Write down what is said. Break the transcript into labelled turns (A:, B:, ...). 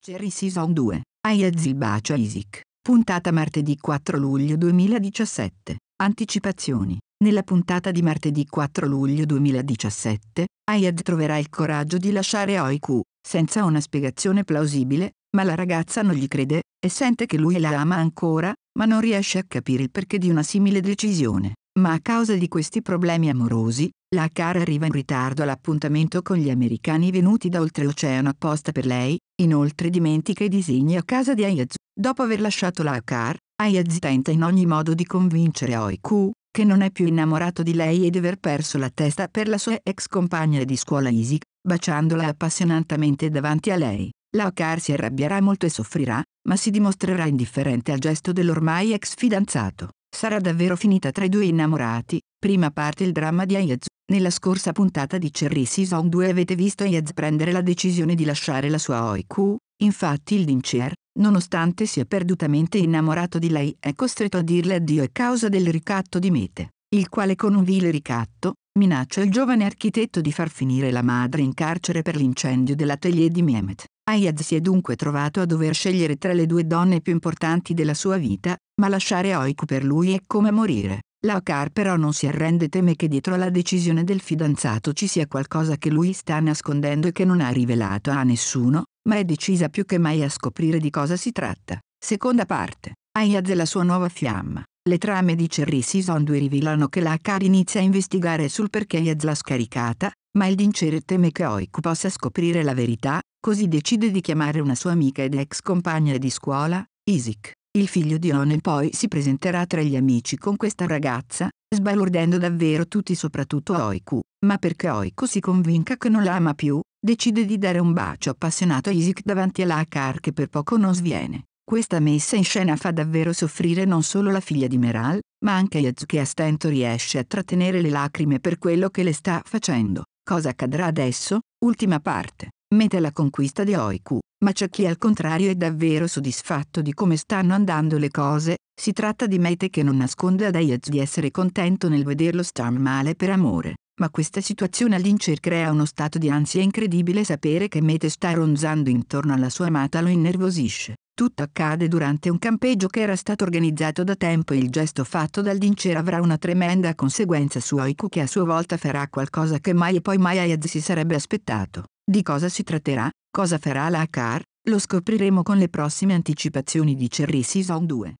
A: Cherry Season 2. Ayaz il bacio a Isik. Puntata martedì 4 luglio 2017. Anticipazioni. Nella puntata di martedì 4 luglio 2017, Ayad troverà il coraggio di lasciare Oiku, senza una spiegazione plausibile, ma la ragazza non gli crede e sente che lui la ama ancora, ma non riesce a capire il perché di una simile decisione ma a causa di questi problemi amorosi, la cara arriva in ritardo all'appuntamento con gli americani venuti da oltreoceano apposta per lei, inoltre dimentica i disegni a casa di Ayazu. Dopo aver lasciato la Akar, Ayazu tenta in ogni modo di convincere Oiku, che non è più innamorato di lei e di aver perso la testa per la sua ex compagna di scuola Isik, baciandola appassionatamente davanti a lei. La Akar si arrabbierà molto e soffrirà, ma si dimostrerà indifferente al gesto dell'ormai ex fidanzato sarà davvero finita tra i due innamorati. Prima parte il dramma di Ayaz. Nella scorsa puntata di Cherry Season 2 avete visto Ayaz prendere la decisione di lasciare la sua Oiku, infatti il Dincer, nonostante sia perdutamente innamorato di lei, è costretto a dirle addio a causa del ricatto di Mete, il quale con un vile ricatto, minaccia il giovane architetto di far finire la madre in carcere per l'incendio dell'atelier di Mehmet. Ayaz si è dunque trovato a dover scegliere tra le due donne più importanti della sua vita, ma lasciare Oiku per lui è come morire. Laokar però non si arrende e teme che dietro alla decisione del fidanzato ci sia qualcosa che lui sta nascondendo e che non ha rivelato a nessuno, ma è decisa più che mai a scoprire di cosa si tratta. Seconda parte. Ayaz e la sua nuova fiamma. Le trame di Cherry Season 2 rivelano che Laokar inizia a investigare sul perché Ayaz l'ha scaricata, ma il Dincere teme che Oiku possa scoprire la verità, Così decide di chiamare una sua amica ed ex compagna di scuola, Isik. Il figlio di Onen poi si presenterà tra gli amici con questa ragazza, sbalordendo davvero tutti soprattutto Oiku, ma perché Oiku si convinca che non la ama più, decide di dare un bacio appassionato a Isik davanti alla Hakar che per poco non sviene. Questa messa in scena fa davvero soffrire non solo la figlia di Meral, ma anche Yazu che a stento riesce a trattenere le lacrime per quello che le sta facendo. Cosa accadrà adesso? Ultima parte mete la conquista di Oiku, ma c'è chi al contrario è davvero soddisfatto di come stanno andando le cose, si tratta di Mete che non nasconde ad Ayaz di essere contento nel vederlo star male per amore, ma questa situazione all'Incer crea uno stato di ansia incredibile sapere che Mete sta ronzando intorno alla sua amata lo innervosisce. Tutto accade durante un campeggio che era stato organizzato da tempo e il gesto fatto dal Dincer avrà una tremenda conseguenza su Oiku che a sua volta farà qualcosa che mai e poi mai Ayaz si sarebbe aspettato. Di cosa si tratterà, cosa farà la Akar, lo scopriremo con le prossime anticipazioni di Cherry Season 2.